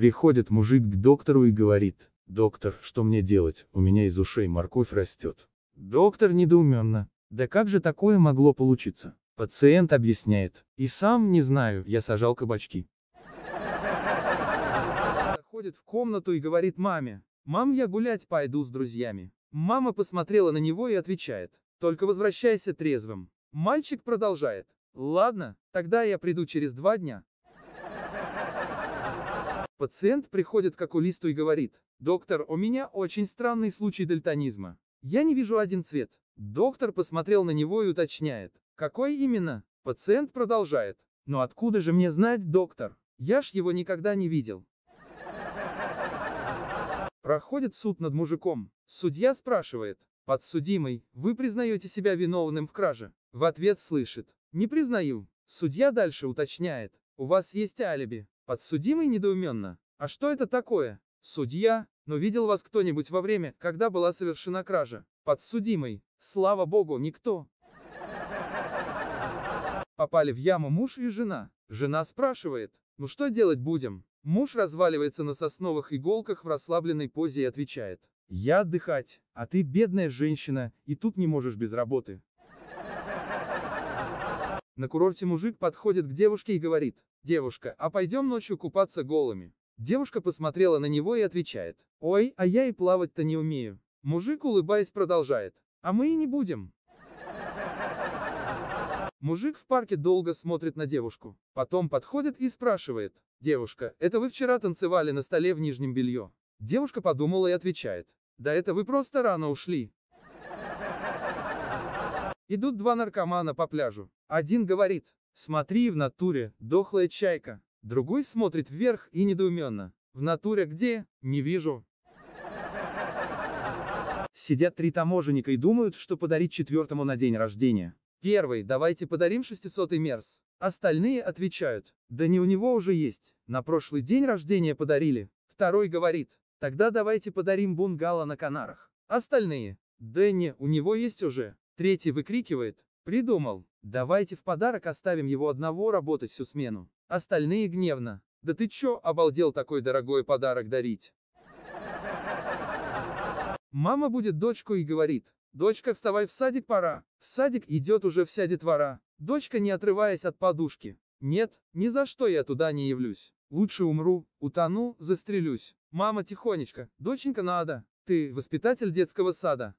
Приходит мужик к доктору и говорит, «Доктор, что мне делать, у меня из ушей морковь растет». Доктор недоуменно, «Да как же такое могло получиться?» Пациент объясняет, «И сам не знаю, я сажал кабачки». Ходит в комнату и говорит маме, «Мам, я гулять пойду с друзьями». Мама посмотрела на него и отвечает, «Только возвращайся трезвым». Мальчик продолжает, «Ладно, тогда я приду через два дня». Пациент приходит к окулисту и говорит, «Доктор, у меня очень странный случай дальтонизма. Я не вижу один цвет». Доктор посмотрел на него и уточняет, «Какой именно?» Пациент продолжает, «Но откуда же мне знать, доктор? Я ж его никогда не видел». Проходит суд над мужиком. Судья спрашивает, «Подсудимый, вы признаете себя виновным в краже?» В ответ слышит, «Не признаю». Судья дальше уточняет, «У вас есть алиби?» Подсудимый недоуменно. А что это такое? Судья, но видел вас кто-нибудь во время, когда была совершена кража? Подсудимый. Слава богу, никто. Попали в яму муж и жена. Жена спрашивает, ну что делать будем? Муж разваливается на сосновых иголках в расслабленной позе и отвечает. Я отдыхать, а ты бедная женщина, и тут не можешь без работы. На курорте мужик подходит к девушке и говорит, «Девушка, а пойдем ночью купаться голыми?» Девушка посмотрела на него и отвечает, «Ой, а я и плавать-то не умею». Мужик, улыбаясь, продолжает, «А мы и не будем». Мужик в парке долго смотрит на девушку. Потом подходит и спрашивает. «Девушка, это вы вчера танцевали на столе в нижнем белье?» Девушка подумала и отвечает. «Да это вы просто рано ушли. Идут два наркомана по пляжу. Один говорит, смотри в натуре, дохлая чайка. Другой смотрит вверх и недоуменно. В натуре где? Не вижу. Сидят три таможенника и думают, что подарить четвертому на день рождения. Первый, давайте подарим 600 мерс. Остальные отвечают, да не у него уже есть, на прошлый день рождения подарили. Второй говорит, тогда давайте подарим бунгало на Канарах. Остальные, да не, у него есть уже, Третий выкрикивает «Придумал! Давайте в подарок оставим его одного работать всю смену». Остальные гневно «Да ты чё, обалдел такой дорогой подарок дарить?» Мама будет дочку и говорит «Дочка, вставай, в садик пора». В садик идет уже вся детвора. Дочка, не отрываясь от подушки. «Нет, ни за что я туда не явлюсь. Лучше умру, утону, застрелюсь. Мама, тихонечко, доченька, надо. Ты воспитатель детского сада.